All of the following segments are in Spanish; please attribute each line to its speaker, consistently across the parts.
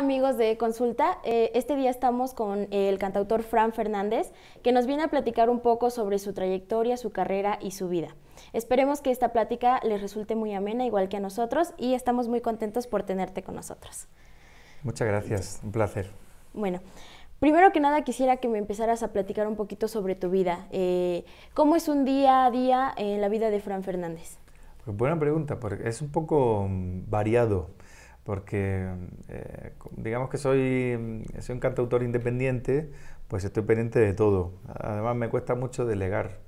Speaker 1: amigos de Consulta? Eh, este día estamos con el cantautor Fran Fernández, que nos viene a platicar un poco sobre su trayectoria, su carrera y su vida. Esperemos que esta plática les resulte muy amena, igual que a nosotros, y estamos muy contentos por tenerte con nosotros.
Speaker 2: Muchas gracias, un placer.
Speaker 1: Bueno, Primero que nada quisiera que me empezaras a platicar un poquito sobre tu vida. Eh, ¿Cómo es un día a día en la vida de Fran Fernández?
Speaker 2: Pues buena pregunta, porque es un poco mm, variado porque eh, digamos que soy, soy un cantautor independiente, pues estoy pendiente de todo. Además me cuesta mucho delegar.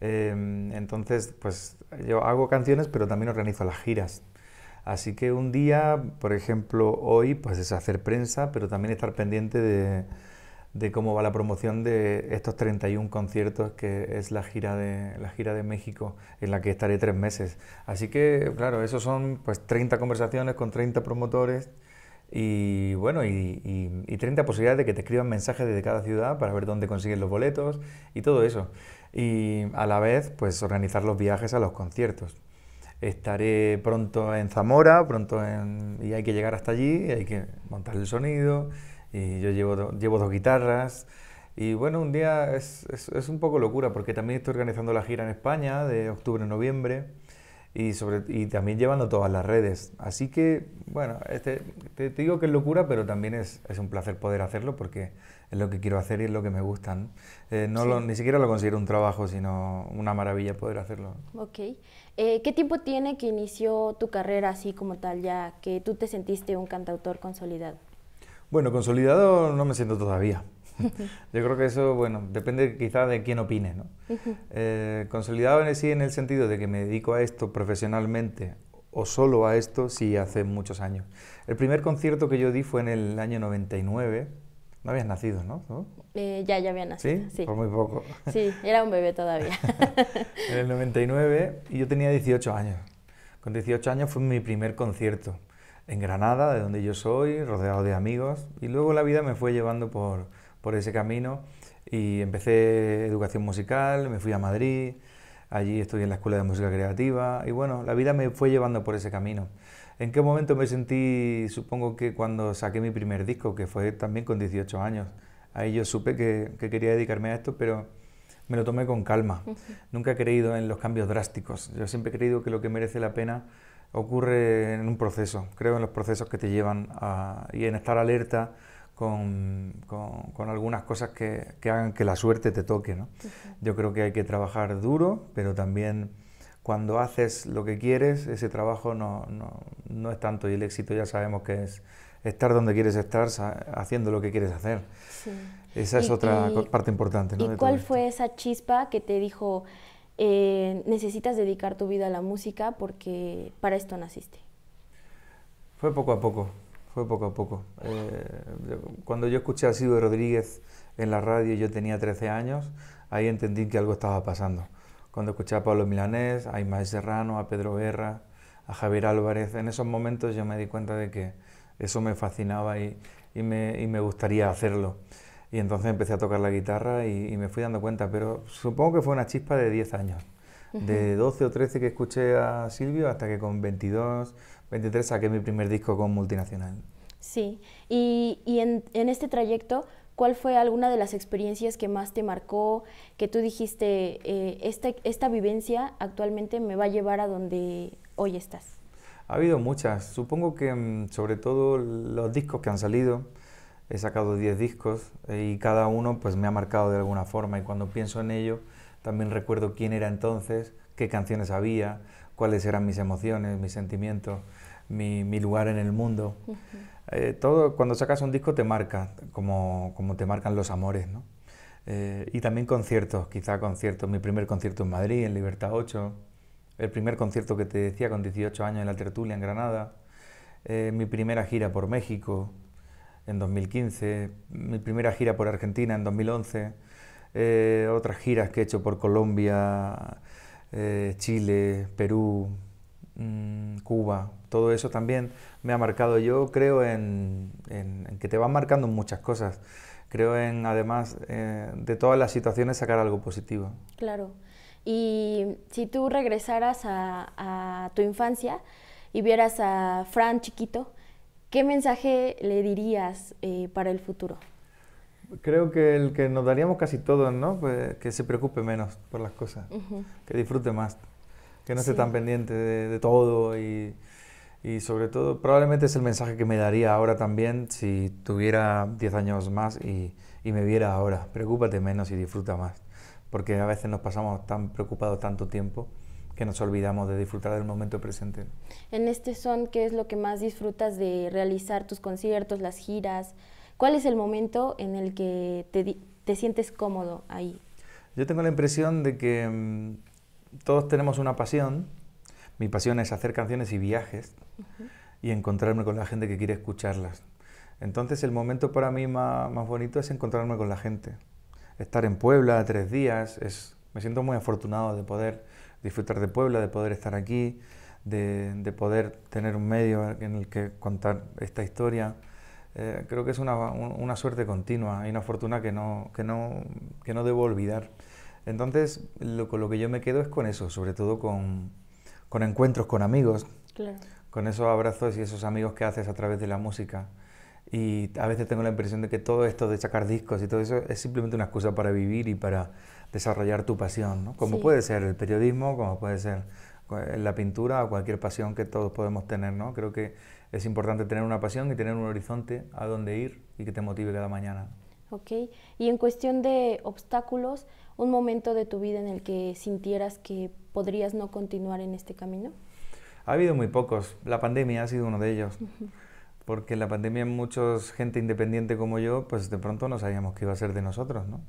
Speaker 2: Em, entonces, pues yo hago canciones, pero también organizo las giras. Así que un día, por ejemplo, hoy, pues es hacer prensa, pero también estar pendiente de, de cómo va la promoción de estos 31 conciertos que es la gira de la gira de México en la que estaré tres meses. Así que claro, eso son pues 30 conversaciones con 30 promotores y bueno, y, 30 posibilidades de que te escriban mensajes desde cada ciudad para ver dónde consiguen los boletos y todo eso. Y a la vez, pues organizar los viajes a los conciertos. Estaré pronto en Zamora, pronto en... y hay que llegar hasta allí, hay que montar el sonido, y yo llevo, llevo dos guitarras. Y bueno, un día es, es, un poco locura porque también estoy organizando la gira en España de octubre a noviembre y, sobre, y también llevando todas las redes. Así que, bueno, este, te, digo que es locura, pero también es, es, un placer poder hacerlo porque es lo que quiero hacer y es lo que me gusta. Eh, ni siquiera lo considero un trabajo, sino una maravilla poder hacerlo.
Speaker 1: Ok. Eh, ¿Qué tiempo tiene que inició tu carrera así como tal, ya que tú te sentiste un cantautor consolidado?
Speaker 2: Bueno, consolidado no me siento todavía. Yo creo que eso, bueno, depende quizá de quién opine, ¿no? Eh, consolidado en sí en el sentido de que me dedico a esto profesionalmente o solo a esto, sí, hace muchos años. El primer concierto que yo di fue en el año 99. No habías nacido, ¿no?
Speaker 1: Eh, ya, ya había nacido. ¿Sí? ¿Sí? Por muy poco. Sí, era un bebé todavía.
Speaker 2: en el 99 y yo tenía 18 años. Con 18 años fue mi primer concierto en Granada, de donde yo soy, rodeado de amigos, y luego la vida me fue llevando por, por ese camino y empecé educación musical, me fui a Madrid, allí estudié en la Escuela de Música Creativa, y bueno, la vida me fue llevando por ese camino. ¿En qué momento me sentí? Supongo que cuando saqué mi primer disco, que fue también con 18 años. Ahí yo supe que quería dedicarme a esto, pero me lo tomé con calma. Nunca he creído en los cambios drásticos. Yo siempre he creído que lo que merece la pena ocurre en un proceso, creo en los procesos que te llevan a, y en estar alerta con, algunas cosas que, hagan que la suerte te toque. Yo creo que hay que trabajar duro, pero también cuando haces lo que quieres, ese trabajo no, es tanto y el éxito ya sabemos que es estar donde quieres estar, haciendo lo que quieres hacer. Esa es otra parte importante. ¿Y cuál
Speaker 1: fue esa chispa que te dijo, eh, necesitas dedicar tu vida a la música porque para esto naciste?
Speaker 2: Fue poco a poco, fue poco a poco. Eh, cuando yo escuché a Silvio Rodríguez en la radio, yo tenía 13 años, ahí entendí que algo estaba pasando. Cuando escuché a Pablo Milanés, a Imael Serrano, a Pedro Guerra, a Javier Álvarez, en esos momentos yo me di cuenta de que eso me fascinaba y me, gustaría hacerlo. Y entonces empecé a tocar la guitarra y, me fui dando cuenta, pero supongo que fue una chispa de 10 años. De 12 o 13 que escuché a Silvio hasta que con 22, 23 saqué mi primer disco con multinacional.
Speaker 1: Sí, y, y en, en este trayecto, ¿Cuál fue alguna de las experiencias que más te marcó, que tú dijiste, eh, esta, esta, vivencia actualmente me va a llevar a donde hoy estás?
Speaker 2: Ha habido muchas. Supongo que mm, sobre todo los discos que han salido, he sacado 10 discos eh, y cada uno pues me ha marcado de alguna forma y cuando pienso en ello también recuerdo quién era entonces, qué canciones había, cuáles eran mis emociones, mis sentimientos, mi, lugar en el mundo. Eh, todo, cuando sacas un disco te marca, como, como te marcan los amores, ¿no? Eh, y también conciertos, quizá conciertos, mi primer concierto en Madrid, en Libertad 8, el primer concierto que te decía con 18 años en la tertulia en Granada, mi primera gira por México, en 2015, mi primera gira por Argentina en 2011, eh, otras giras que he hecho por Colombia, eh, Chile, Perú, mm, Cuba. Todo eso también me ha marcado. Yo creo en, en, que te van marcando muchas cosas. Creo en, además, eh, de todas las situaciones sacar algo positivo.
Speaker 1: Claro. Y si tú regresaras a, a tu infancia y vieras a Fran chiquito, ¿Qué mensaje le dirías eh, para el futuro?
Speaker 2: Creo que el que nos daríamos casi todos, ¿no? Pues, que se preocupe menos por las cosas, que disfrute más, que no esté tan pendiente de, todo y, y, sobre todo, probablemente es el mensaje que me daría ahora también si tuviera 10 años más y, y me viera ahora. Preocúpate menos y disfruta más, porque a veces nos pasamos tan preocupados tanto tiempo nos olvidamos de disfrutar del momento presente.
Speaker 1: En este son, ¿qué es lo que más disfrutas de realizar tus conciertos, las giras? ¿Cuál es el momento en el que te, sientes cómodo ahí?
Speaker 2: Yo tengo la impresión de que mm, todos tenemos una pasión. Mi pasión es hacer canciones y viajes y encontrarme con la gente que quiere escucharlas. Entonces el momento para mí más, bonito es encontrarme con la gente. Estar en Puebla tres días, es, me siento muy afortunado de poder disfrutar de Puebla, de poder estar aquí, de, poder tener un medio en el que contar esta historia. Eh, creo que es una, una, suerte continua y una fortuna que no, que no, que no debo olvidar. Entonces, lo, con lo que yo me quedo es con eso, sobre todo con, con encuentros con amigos, con esos abrazos y esos amigos que haces a través de la música. Y a veces tengo la impresión de que todo esto de sacar discos y todo eso es simplemente una excusa para vivir y para desarrollar tu pasión, ¿no? como puede ser el periodismo, como puede ser eh, la pintura o cualquier pasión que todos podemos tener. ¿no? Creo que es importante tener una pasión y tener un horizonte a donde ir y que te motive cada mañana.
Speaker 1: Ok, y en cuestión de obstáculos, ¿un momento de tu vida en el que sintieras que podrías no continuar en este camino?
Speaker 2: Ha habido muy pocos, la pandemia ha sido uno de ellos. porque en la pandemia muchos gente independiente como yo, pues de pronto no sabíamos qué iba a ser de nosotros, ¿no?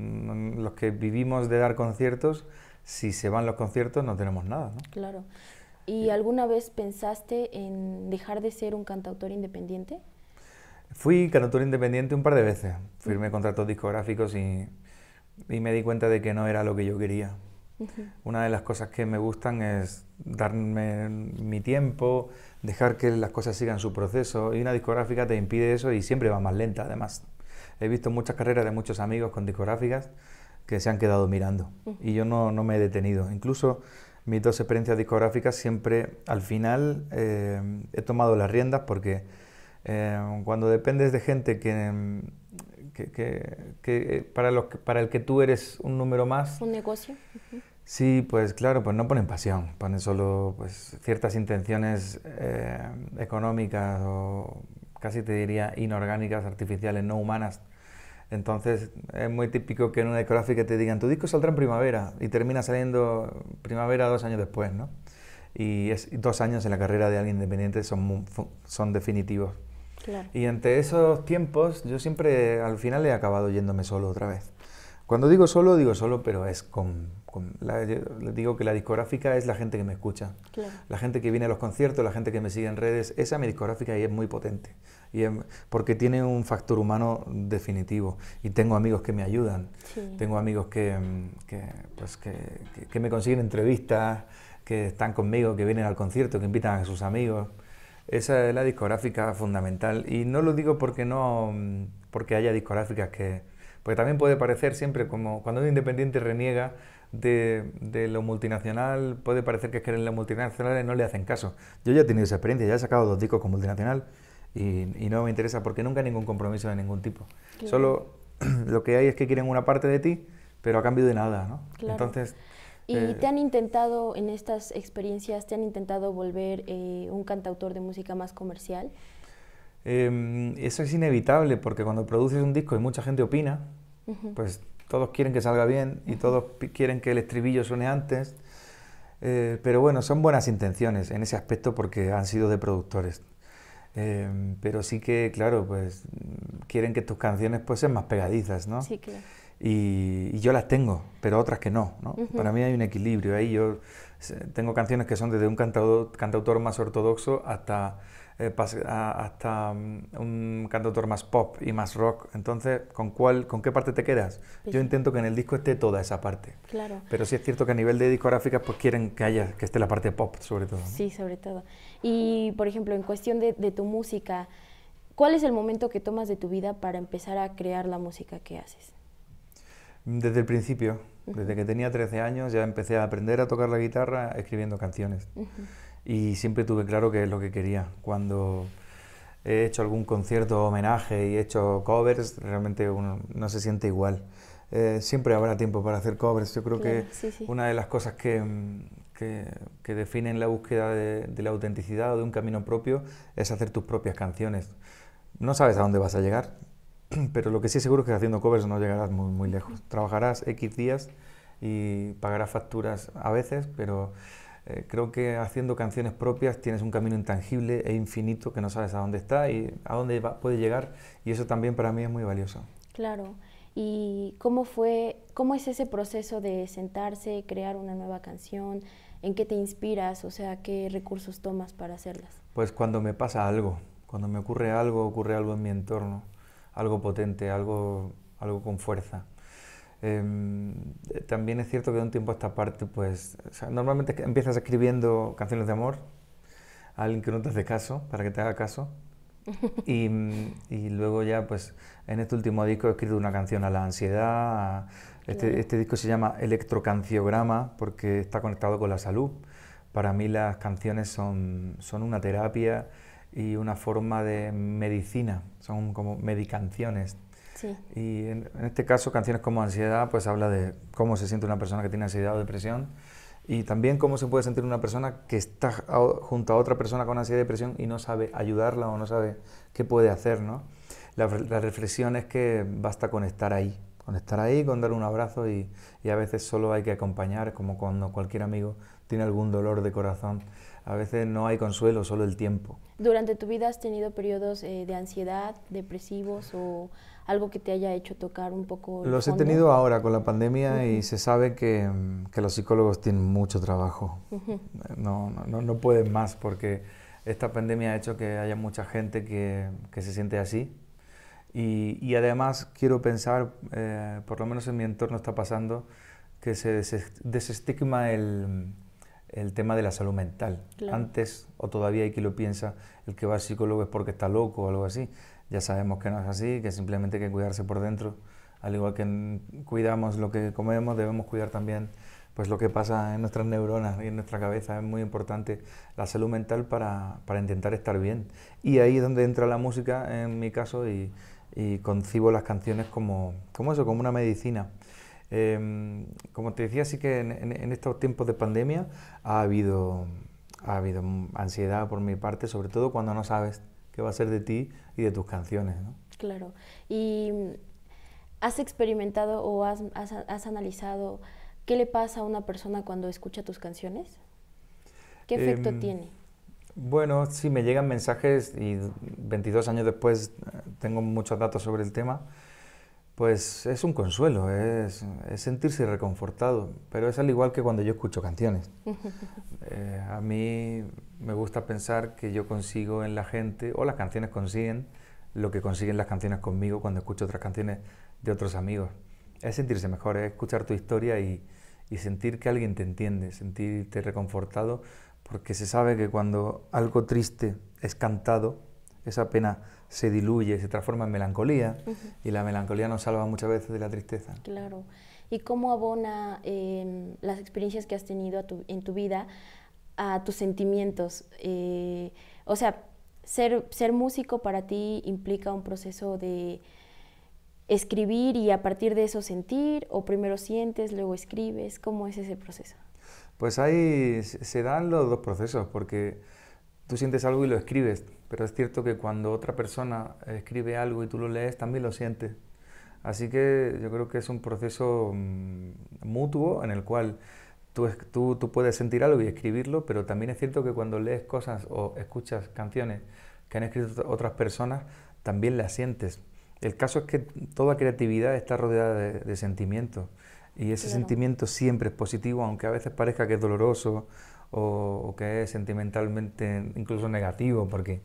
Speaker 2: Mm, los que vivimos de dar conciertos, si se van los conciertos no tenemos nada. ¿no?
Speaker 1: Claro. ¿Y alguna vez pensaste en dejar de ser un cantautor independiente?
Speaker 2: Fui cantautor independiente un par de veces. Firmé contratos discográficos y, me di cuenta de que no era lo que yo quería. Una de las cosas que me gustan es darme mi tiempo, dejar que las cosas sigan su proceso. Y una discográfica te impide eso y siempre va más lenta, además he visto muchas carreras de muchos amigos con discográficas que se han quedado mirando y yo no, no, me he detenido. Incluso mis dos experiencias discográficas siempre al final eh, he tomado las riendas porque eh, cuando dependes de gente que, eh, para, los, para el que tú eres un número más... Un negocio. Sí, pues claro, pues no ponen pasión, ponen solo pues, ciertas intenciones económicas o casi te diría inorgánicas, artificiales, no humanas. Entonces es muy típico que en una discográfica te digan, tu disco saldrá en primavera y termina saliendo primavera dos años después, ¿no? Y dos años en la carrera de alguien independiente son, son definitivos. Y entre esos tiempos yo siempre al final he acabado yéndome solo otra vez. Cuando digo solo, digo solo, pero es con... digo que la discográfica es la gente que me escucha. La gente que viene a los conciertos, la gente que me sigue en redes, esa mi discográfica y es muy potente. Y em, porque tiene un factor humano definitivo. Y tengo amigos que me ayudan. Tengo amigos em, pues, que, que, que, me consiguen entrevistas, que están conmigo, que vienen al concierto, que invitan a sus amigos. Esa es la discográfica fundamental. Y no lo digo porque, no, em, porque haya discográficas que porque también puede parecer siempre como cuando un independiente reniega de, lo multinacional, puede parecer que es que en los multinacionales no le hacen caso. Yo ya he tenido esa experiencia, ya he sacado dos discos con multinacional y, no me interesa porque nunca hay ningún compromiso de ningún tipo. Solo lo que hay es que quieren una parte de ti, pero ha cambio de nada, ¿no? Claro. ¿Y eh, te han
Speaker 1: intentado, en estas experiencias, te han intentado volver eh, un cantautor de música más comercial?
Speaker 2: Em, eso es inevitable porque cuando produces un disco y mucha gente opina, pues todos quieren que salga bien y todos quieren que el estribillo suene antes. Eh, pero bueno, son buenas intenciones en ese aspecto porque han sido de productores. Em, pero sí que, claro, pues quieren que tus canciones pues sean más pegadizas, ¿no? Sí, claro. Y, yo las tengo, pero otras que no, ¿no? Para mí hay un equilibrio ahí. Yo eh, tengo canciones que son desde un cantautor más ortodoxo hasta eh, hasta mm, un cantautor más pop y más rock. Entonces, ¿con, cuál, ¿con qué parte te quedas? Yo pues intento que en el disco esté toda esa parte. Claro. Pero sí es cierto que a nivel de discográficas, pues quieren que haya, que esté la parte pop, sobre todo. Sí,
Speaker 1: sobre todo. Y, por ejemplo, en cuestión de, tu música, ¿cuál es el momento que tomas de tu vida para empezar a crear la música que haces?
Speaker 2: Desde el principio, desde que tenía 13 años ya empecé a aprender a tocar la guitarra escribiendo canciones y siempre tuve claro qué es lo que quería. Cuando he hecho algún concierto homenaje y he hecho covers, realmente uno no se siente igual. Eh, siempre habrá tiempo para hacer covers. Yo creo que una de las cosas que, que, definen la búsqueda de, la autenticidad o de un camino propio es hacer tus propias canciones. No sabes a dónde vas a llegar, pero lo que sí seguro es que haciendo covers no llegarás muy, muy lejos. Trabajarás X días y pagarás facturas a veces, pero eh, creo que haciendo canciones propias tienes un camino intangible e infinito que no sabes a dónde está y a dónde puede llegar y eso también para mí es muy valioso.
Speaker 1: Claro. ¿Y cómo fue, cómo es ese proceso de sentarse, crear una nueva canción? ¿En qué te inspiras? O sea, ¿qué recursos tomas para hacerlas?
Speaker 2: Pues cuando me pasa algo, cuando me ocurre algo, ocurre algo en mi entorno, algo potente, algo, algo con fuerza. Em, también es cierto que de un tiempo a esta parte, pues, normalmente empiezas escribiendo canciones de amor a alguien que no te hace caso, para que te haga caso. Y, y luego ya, pues, en este último disco he escrito una canción a la ansiedad. este, este, disco se llama Electrocanciograma porque está conectado con la salud. Para mí las canciones son, son una terapia y una forma de medicina, son como medicanciones y en, este caso, canciones como Ansiedad, pues habla de cómo se siente una persona que tiene ansiedad o depresión y también cómo se puede sentir una persona que está junto a otra persona con ansiedad y depresión y no sabe ayudarla o no sabe qué puede hacer, ¿no? La, reflexión es que basta con estar ahí, con estar ahí, con dar un abrazo y, a veces solo hay que acompañar, como cuando cualquier amigo tiene algún dolor de corazón. A veces no hay consuelo, solo el tiempo.
Speaker 1: ¿Durante tu vida has tenido periodos eh, de ansiedad, depresivos o algo que te haya hecho tocar un poco. los he tenido
Speaker 2: ahora con la pandemia y se sabe que, que, los psicólogos tienen mucho trabajo. no, no, no, pueden más porque esta pandemia ha hecho que haya mucha gente que, que se siente así. Y, y además quiero pensar, eh, por lo menos en mi entorno está pasando, que se desestigma el, el tema de la salud mental. Antes, o todavía hay quien lo piensa, el que va al psicólogo es porque está loco o algo así ya sabemos que no es así, que simplemente hay que cuidarse por dentro. Al igual que cuidamos lo que comemos, debemos cuidar también pues lo que pasa en nuestras neuronas y en nuestra cabeza. Es muy importante la salud mental para, para intentar estar bien. Y ahí es donde entra la música, en mi caso, y, concibo las canciones como, eso, como una medicina. Em, como te decía, sí que en, en estos tiempos de pandemia ha habido, ha habido ansiedad por mi parte, sobre todo cuando no sabes qué va a ser de ti de tus canciones.
Speaker 1: Claro. ¿Y mm, has experimentado o has, analizado qué le pasa a una persona cuando escucha tus canciones? ¿Qué efecto em, tiene?
Speaker 2: Bueno, sí, me llegan mensajes y 22 años después eh, tengo muchos datos sobre el tema pues es un consuelo, es, sentirse reconfortado, pero es al igual que cuando yo escucho canciones. Eh, a mí me gusta pensar que yo consigo en la gente, o las canciones consiguen, lo que consiguen las canciones conmigo cuando escucho otras canciones de otros amigos. Es sentirse mejor, es escuchar tu historia y sentir que alguien te entiende, sentirte reconfortado, porque se sabe que cuando algo triste es cantado, esa pena se diluye, se transforma en melancolía y la melancolía nos salva muchas veces de la tristeza.
Speaker 1: Claro. ¿Y cómo abona em, las experiencias que has tenido en tu vida a tus sentimientos? Eh, o sea, ser, ser músico para ti implica un proceso de escribir y a partir de eso sentir, o primero sientes, luego escribes, ¿cómo es ese proceso?
Speaker 2: Pues ahí se dan los dos procesos, porque tú sientes algo y lo escribes, pero es cierto que cuando otra persona escribe algo y tú lo lees, también lo sientes. Así que yo creo que es un proceso mm, mutuo en el cual tú, puedes sentir algo y escribirlo, pero también es cierto que cuando lees cosas o escuchas canciones que han escrito otras personas, también las sientes. El caso es que toda creatividad está rodeada de, sentimientos y ese sentimiento siempre es positivo, aunque a veces parezca que es doloroso, o, que es sentimentalmente incluso negativo, porque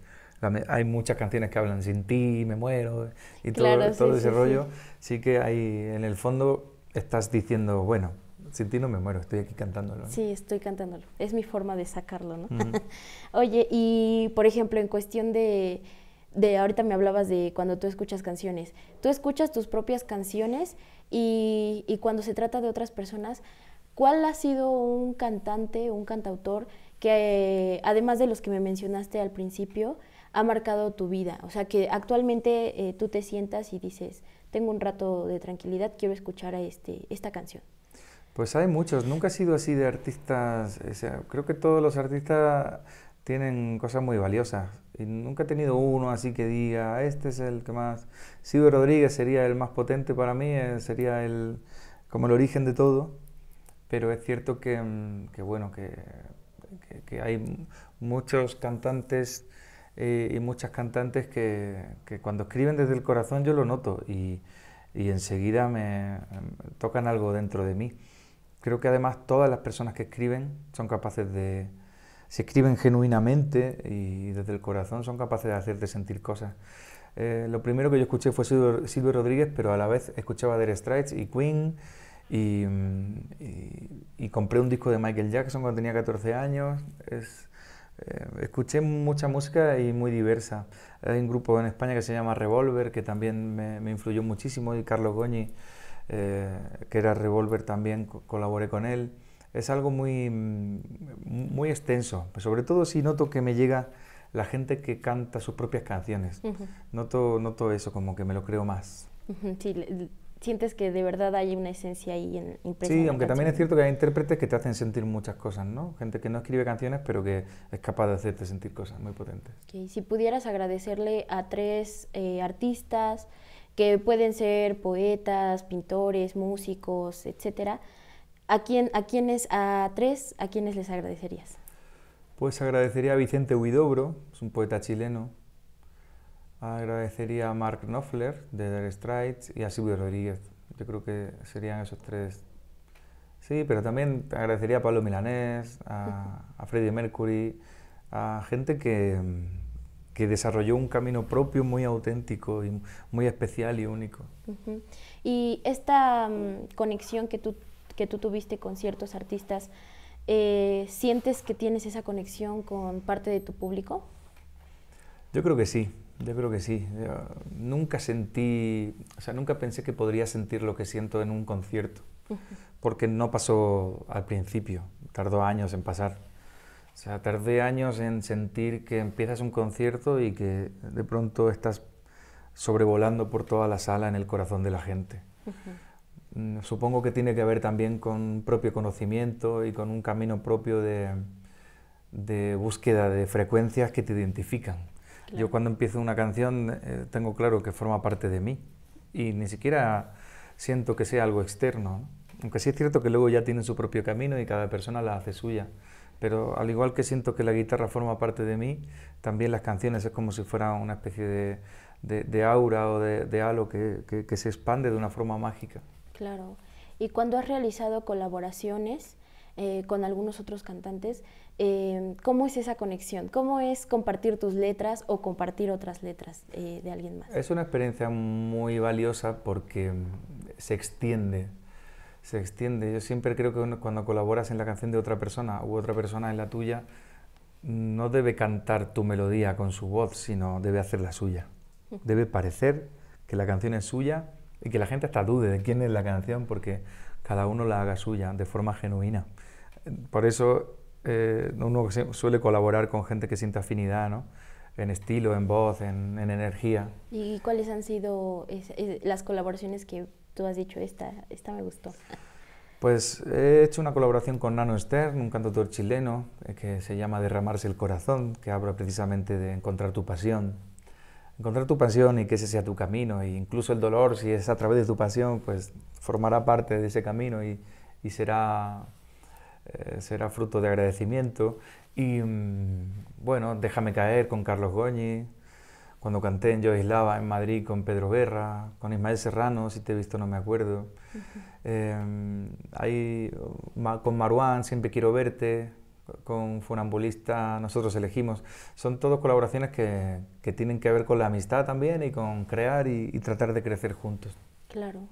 Speaker 2: hay muchas canciones que hablan sin ti, me muero y todo, todo, ese rollo. Sí. que hay, en el fondo estás diciendo, bueno, sin ti no me muero, estoy aquí cantándolo. Sí,
Speaker 1: estoy cantándolo. Es mi forma de sacarlo, ¿no? Oye, y por ejemplo, en cuestión de, de, ahorita me hablabas de cuando tú escuchas canciones, tú escuchas tus propias canciones y, y cuando se trata de otras personas, ¿Cuál ha sido un cantante, un cantautor que, además de los que me mencionaste al principio, ha marcado tu vida? O sea, que actualmente eh, tú te sientas y dices, tengo un rato de tranquilidad, quiero escuchar a este, esta canción.
Speaker 2: Pues hay muchos, nunca he sido así de artistas, o sea, creo que todos los artistas tienen cosas muy valiosas y nunca he tenido uno así que diga, este es el que más... Silvio Rodríguez sería el más potente para mí, eh, sería el, como el origen de todo pero es cierto que, mm, bueno, que, hay muchos cantantes eh, y muchas cantantes que, cuando escriben desde el corazón yo lo noto y, enseguida me, em, tocan algo dentro de mí. Creo que además todas las personas que escriben son capaces de, se escriben genuinamente y desde el corazón son capaces de hacerte sentir cosas. Eh, lo primero que yo escuché fue Silvio, Rodríguez, pero a la vez escuchaba The Straits y Queen Mm, y, compré un disco de Michael Jackson cuando tenía 14 años. Eh, escuché mucha música y muy diversa. Hay un grupo en España que se llama Revolver, que también me, influyó muchísimo, y Carlos Goñi, eh, que era Revolver también, colaboré con él. Es algo muy, mm, muy extenso, sobre todo si noto que me llega la gente que canta sus propias canciones. noto, noto eso, como que me lo creo más.
Speaker 1: sí, sientes que de verdad hay una esencia ahí en, Sí, aunque también es cierto
Speaker 2: que hay intérpretes que te hacen sentir muchas cosas, ¿no? Gente que no escribe canciones, pero que es capaz de hacerte sentir cosas muy potentes.
Speaker 1: Si pudieras agradecerle a tres eh, artistas que pueden ser poetas, pintores, músicos, etcétera, ¿a quién, a quiénes, a tres, a quiénes les agradecerías?
Speaker 2: Pues agradecería a Vicente Huidobro, es un poeta chileno Agradecería a Mark Knopfler de The Strides y a Silvio Rodríguez. Yo creo que serían esos tres. Sí, pero también agradecería a Pablo Milanés, a, Freddie Mercury, a gente que, que desarrolló un camino propio muy auténtico y muy especial y único.
Speaker 1: Y esta mm, conexión que tú, que tú tuviste con ciertos artistas, eh, ¿sientes que tienes esa conexión con parte de tu público?
Speaker 2: Yo creo que sí. Yo creo que sí. nunca sentí, o sea, nunca pensé que podría sentir lo que siento en un concierto, porque no pasó al principio, tardó años en pasar. O sea, tardé años en sentir que empiezas un concierto y que de pronto estás sobrevolando por toda la sala en el corazón de la gente. Mm, supongo que tiene que ver también con propio conocimiento y con un camino propio de búsqueda de frecuencias que te identifican yo cuando empiezo una canción eh, tengo claro que forma parte de mí y ni siquiera siento que sea algo externo. Aunque sí es cierto que luego ya tiene su propio camino y cada persona la hace suya. Pero al igual que siento que la guitarra forma parte de mí, también las canciones es como si fuera una especie de, aura o de, halo que, se expande de una forma mágica.
Speaker 1: Claro. Y cuando has realizado colaboraciones eh, con algunos otros cantantes, Em, ¿Cómo es esa conexión? ¿Cómo es compartir tus letras o compartir otras letras eh, de alguien más?
Speaker 2: Es una experiencia muy valiosa porque em, se extiende, se extiende. Yo siempre creo que cuando colaboras en la canción de otra persona u otra persona en la tuya, no debe cantar tu melodía con su voz, sino debe hacer la suya. Debe parecer que la canción es suya y que la gente hasta dude de quién es la canción porque cada uno la haga suya de forma genuina. Por eso eh, uno suele colaborar con gente que siente afinidad, ¿no? En estilo, en voz, en, energía.
Speaker 1: ¿Y cuáles han sido las colaboraciones que tú has dicho? Esta, esta me gustó.
Speaker 2: Pues he hecho una colaboración con Nano Stern, un cantautor chileno eh, que se llama Derramarse el Corazón, que habla precisamente de encontrar tu pasión. Encontrar tu pasión y que ese sea tu camino, e incluso el dolor, si es a través de tu pasión, pues formará parte de ese camino y será eh, será fruto de agradecimiento. Y mm, bueno, Déjame caer con Carlos Goñi, cuando canté en Yo Aislaba en Madrid con Pedro Berra, con Ismael Serrano, si te he visto no me acuerdo. Em, con Maruán, Siempre quiero verte, con Funambulista, nosotros elegimos. Son todas colaboraciones que, tienen que ver con la amistad también y con crear y, tratar de crecer juntos.
Speaker 1: Claro.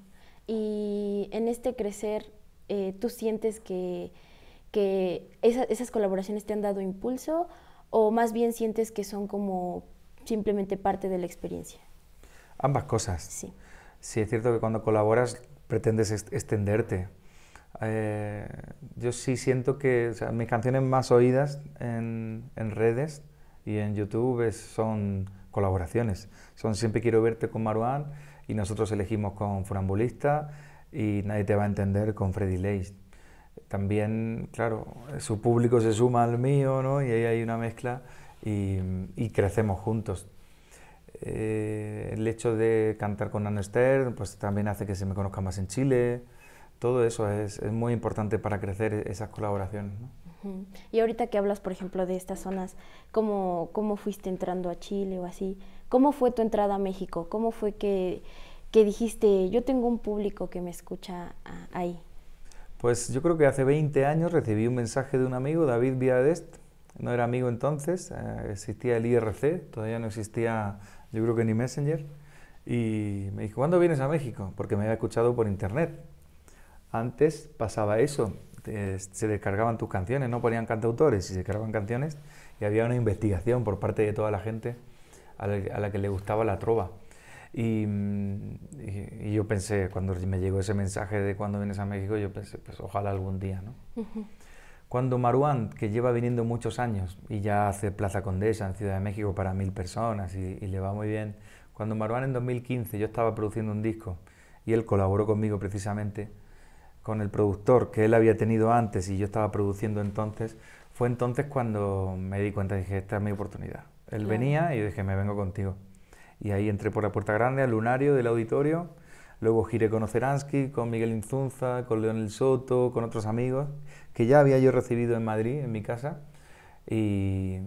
Speaker 1: Y en este crecer, eh, ¿tú sientes que que esas colaboraciones te han dado impulso o más bien sientes que son como simplemente parte de la experiencia?
Speaker 2: Ambas cosas. Sí. Sí, es cierto que cuando colaboras pretendes extenderte. Eh, yo sí siento que mis canciones más oídas en, redes y en YouTube son colaboraciones. Son Siempre Quiero Verte con Maruán y nosotros elegimos con Furambulista y Nadie Te Va a Entender con Freddy Leist también, claro, su público se suma al mío, ¿no? Y ahí hay una mezcla y, crecemos juntos. Eh, el hecho de cantar con Anne pues también hace que se me conozca más en Chile. Todo eso es, muy importante para crecer esas colaboraciones.
Speaker 1: Y ahorita que hablas, por ejemplo, de estas zonas, ¿cómo, fuiste entrando a Chile o así? ¿Cómo fue tu entrada a México? ¿Cómo fue que, que dijiste, yo tengo un público que me escucha ahí?
Speaker 2: Pues yo creo que hace 20 años recibí un mensaje de un amigo, David Viadest, no era amigo entonces, eh, existía el IRC, todavía no existía yo creo que ni Messenger, y me dijo, ¿cuándo vienes a México? Porque me había escuchado por internet. Antes pasaba eso, se descargaban tus canciones, no ponían cantautores, y se descargaban canciones y había una investigación por parte de toda la gente a la que le gustaba la trova. Y, yo pensé, cuando me llegó ese mensaje de cuando vienes a México, yo pensé, pues ojalá algún día, ¿no? Cuando Maruán, que lleva viniendo muchos años y ya hace Plaza Condesa en Ciudad de México para mil personas y, le va muy bien, cuando Maruán en 2015 yo estaba produciendo un disco y él colaboró conmigo precisamente, con el productor que él había tenido antes y yo estaba produciendo entonces, fue entonces cuando me di cuenta, dije, esta es mi oportunidad. Él venía y yo dije, me vengo contigo. Y ahí entré por la puerta grande al lunario del auditorio. Luego giré con Oceransky, con Miguel Inzunza, con Leonel Soto, con otros amigos que ya había yo recibido en Madrid, en mi casa. Y,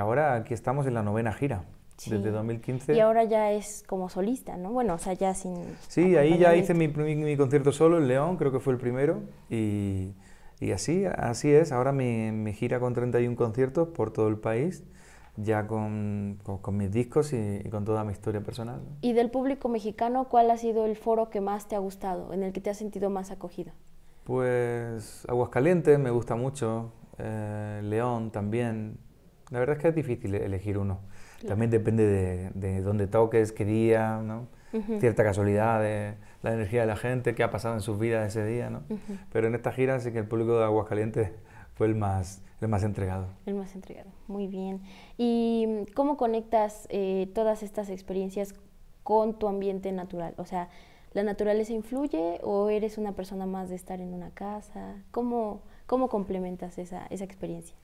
Speaker 2: ahora aquí estamos en la novena gira. Desde 2015. Y ahora
Speaker 1: ya es como solista, ¿no? Bueno, o sea, ya sin...
Speaker 2: Sí, ahí ya hice mi, concierto solo en León, creo que fue el primero. Y, así, así es. Ahora mi, mi gira con 31 conciertos por todo el país ya con, con, mis discos y, con toda mi historia personal.
Speaker 1: ¿Y del público mexicano cuál ha sido el foro que más te ha gustado, en el que te has sentido más acogido?
Speaker 2: Pues Aguascalientes me gusta mucho, eh, León también. La verdad es que es difícil elegir uno. También depende de, de, dónde toques, qué día, ¿no? cierta casualidad la energía de la gente, qué ha pasado en sus vidas ese día, ¿no? Pero en esta gira sí que el público de Aguascalientes fue el más, el más entregado.
Speaker 1: El más entregado, muy bien. ¿Y cómo conectas eh, todas estas experiencias con tu ambiente natural? O sea, ¿la naturaleza influye o eres una persona más de estar en una casa? ¿Cómo, cómo complementas esa, esa experiencia?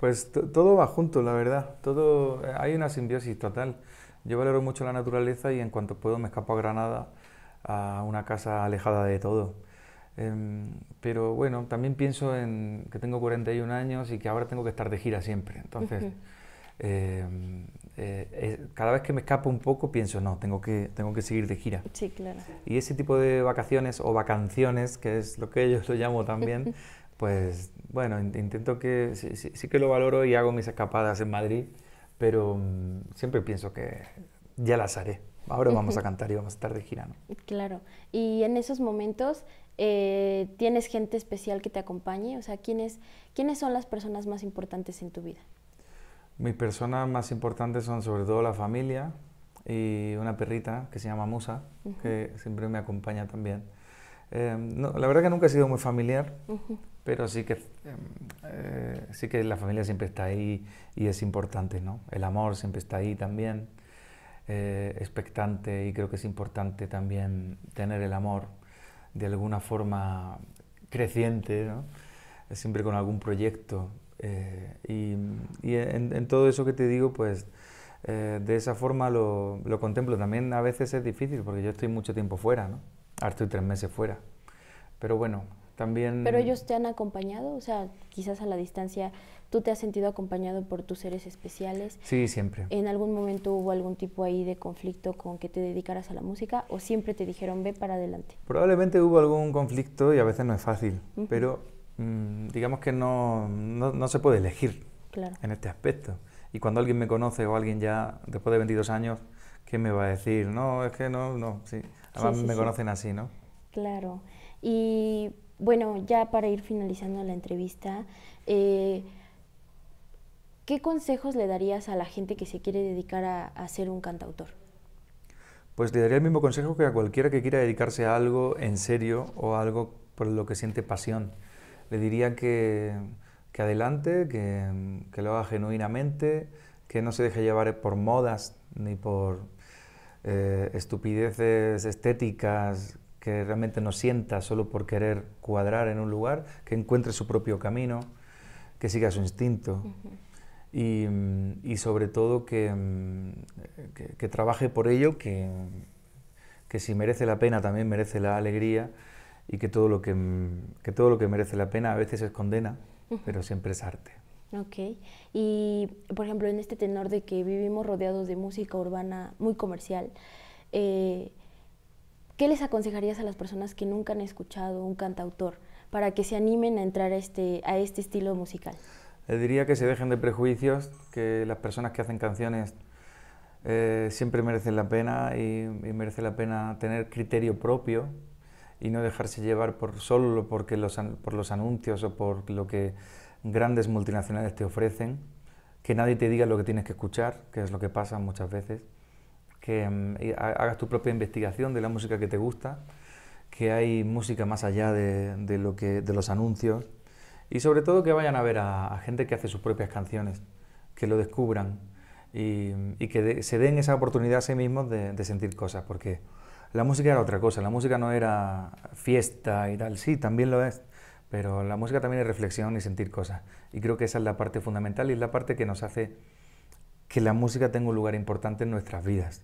Speaker 2: Pues todo va junto, la verdad. Todo, eh, hay una simbiosis total. Yo valoro mucho la naturaleza y en cuanto puedo me escapo a Granada, a una casa alejada de todo Em, pero bueno, también pienso en que tengo 41 años y que ahora tengo que estar de gira siempre. Entonces, em, eh, cada vez que me escapo un poco pienso, no, tengo que, tengo que seguir de gira. Sí, claro. Y ese tipo de vacaciones o vacaciones que es lo que yo lo llamo también, pues bueno, intento que, sí, que lo valoro y hago mis escapadas en Madrid, pero mm, siempre pienso que ya las haré. Ahora vamos a cantar y vamos a estar de gira, ¿no?
Speaker 1: Claro. Y en esos momentos eh, tienes gente especial que te acompañe? O sea, ¿quiénes, ¿quiénes son las personas más importantes en tu vida?
Speaker 2: Mis personas más importantes son sobre todo la familia y una perrita que se llama Musa, que siempre me acompaña también. Em, la verdad que nunca he sido muy familiar, pero sí que, em, eh, sí que la familia siempre está ahí y es importante, ¿no? El amor siempre está ahí también, eh, expectante y creo que es importante también tener el amor de alguna forma creciente, siempre con algún proyecto. Eh, y, en, todo eso que te digo, pues eh, de esa forma lo, lo, contemplo. También a veces es difícil porque yo estoy mucho tiempo fuera, ¿no? Ahora estoy tres meses fuera. Pero bueno, pero ellos
Speaker 1: te han acompañado, o sea, quizás a la distancia, ¿tú te has sentido acompañado por tus seres especiales?
Speaker 2: Sí, siempre.
Speaker 1: ¿En algún momento hubo algún tipo ahí de conflicto con que te dedicaras a la música o siempre te dijeron ve para adelante?
Speaker 2: Probablemente hubo algún conflicto y a veces no es fácil, pero mm, digamos que no, no, se puede elegir claro. en este aspecto. Y cuando alguien me conoce o alguien ya después de 22 años, ¿qué me va a decir? No, es que no, no, sí. Además me conocen así, ¿no?
Speaker 1: Claro. Y bueno, ya para ir finalizando la entrevista, eh, ¿qué consejos le darías a la gente que se quiere dedicar a, ser un cantautor?
Speaker 2: Pues le daría el mismo consejo que a cualquiera que quiera dedicarse a algo en serio o algo por lo que siente pasión. Le diría que, adelante, que, lo haga genuinamente, que no se deje llevar por modas ni por eh, estupideces estéticas que realmente no sienta solo por querer cuadrar en un lugar, que encuentre su propio camino, que siga su instinto. Y, mm, y, sobre todo mm, que, que, trabaje por ello, que, que, si merece la pena también merece la alegría y que todo lo que, mm, todo lo que merece la pena a veces es condena, pero siempre es arte.
Speaker 1: Ok, y por ejemplo en este tenor de que vivimos rodeados de música urbana muy comercial, eh, ¿Qué les aconsejarías a las personas que nunca han escuchado un cantautor para que se animen a entrar a este, este estilo musical?
Speaker 2: Les diría que se dejen de prejuicios, que las personas que hacen canciones eh, siempre merecen la pena y, merece la pena tener criterio propio y no dejarse llevar por solo porque los, por los anuncios o por lo que grandes multinacionales te ofrecen, que nadie te diga lo que tienes que escuchar, que es lo que pasa muchas veces que mm, hagas tu propia investigación de la música que te gusta, que hay música más allá de, lo de los anuncios y sobre todo que vayan a ver a, gente que hace sus propias canciones, que lo descubran y, que se den esa oportunidad a sí mismos de, de, sentir cosas, porque la música era otra cosa, la música no era fiesta y tal, sí, también lo es, pero la música también es reflexión y sentir cosas. Y creo que esa es la parte fundamental y es la parte que nos hace que la música tenga un lugar importante en nuestras vidas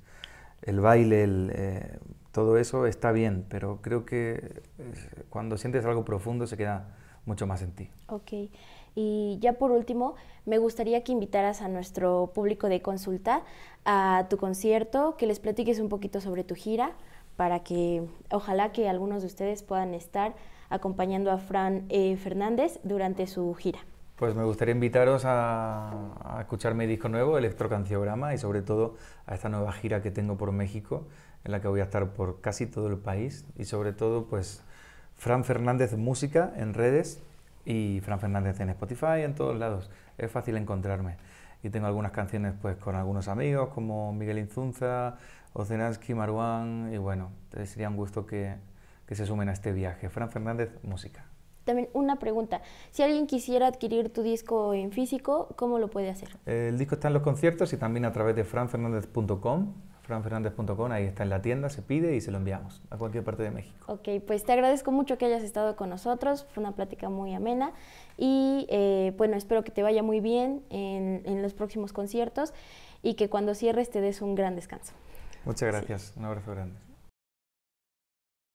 Speaker 2: el baile, el, eh, todo eso está bien, pero creo que eh, cuando sientes algo profundo se queda mucho más en ti.
Speaker 1: Ok. Y ya por último, me gustaría que invitaras a nuestro público de consulta a tu concierto, que les platiques un poquito sobre tu gira, para que ojalá que algunos de ustedes puedan estar acompañando a Fran eh, Fernández durante su gira.
Speaker 2: Pues me gustaría invitaros a, escuchar mi disco nuevo, Electrocanciograma, y sobre todo a esta nueva gira que tengo por México, en la que voy a estar por casi todo el país, y sobre todo, pues, Fran Fernández Música en redes y Fran Fernández en Spotify, en todos lados. Es fácil encontrarme. Y tengo algunas canciones, pues, con algunos amigos, como Miguel Inzunza, Ocenansky, Maruán, y bueno, sería un gusto que, que se sumen a este viaje. Fran Fernández Música.
Speaker 1: También una pregunta, si alguien quisiera adquirir tu disco en físico, ¿cómo lo puede hacer?
Speaker 2: El disco está en los conciertos y también a través de franfernandez.com, franfernandez.com, ahí está en la tienda, se pide y se lo enviamos a cualquier parte de México.
Speaker 1: Ok, pues te agradezco mucho que hayas estado con nosotros, fue una plática muy amena y eh, bueno, espero que te vaya muy bien en, los próximos conciertos
Speaker 2: y que cuando cierres te des un gran descanso. Muchas gracias, un abrazo grande.